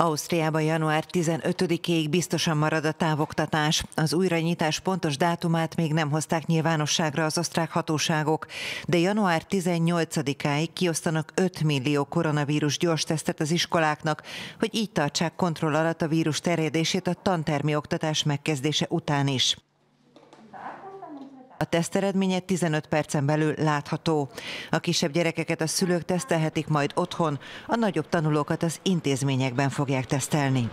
Ausztriában január 15-ig biztosan marad a távoktatás. Az újranyitás pontos dátumát még nem hozták nyilvánosságra az osztrák hatóságok, de január 18-áig kiosztanak 5 millió koronavírus gyors tesztet az iskoláknak, hogy így tartsák kontroll alatt a vírus terjedését a tantermi oktatás megkezdése után is. A teszt eredménye 15 percen belül látható. A kisebb gyerekeket a szülők tesztelhetik majd otthon, a nagyobb tanulókat az intézményekben fogják tesztelni.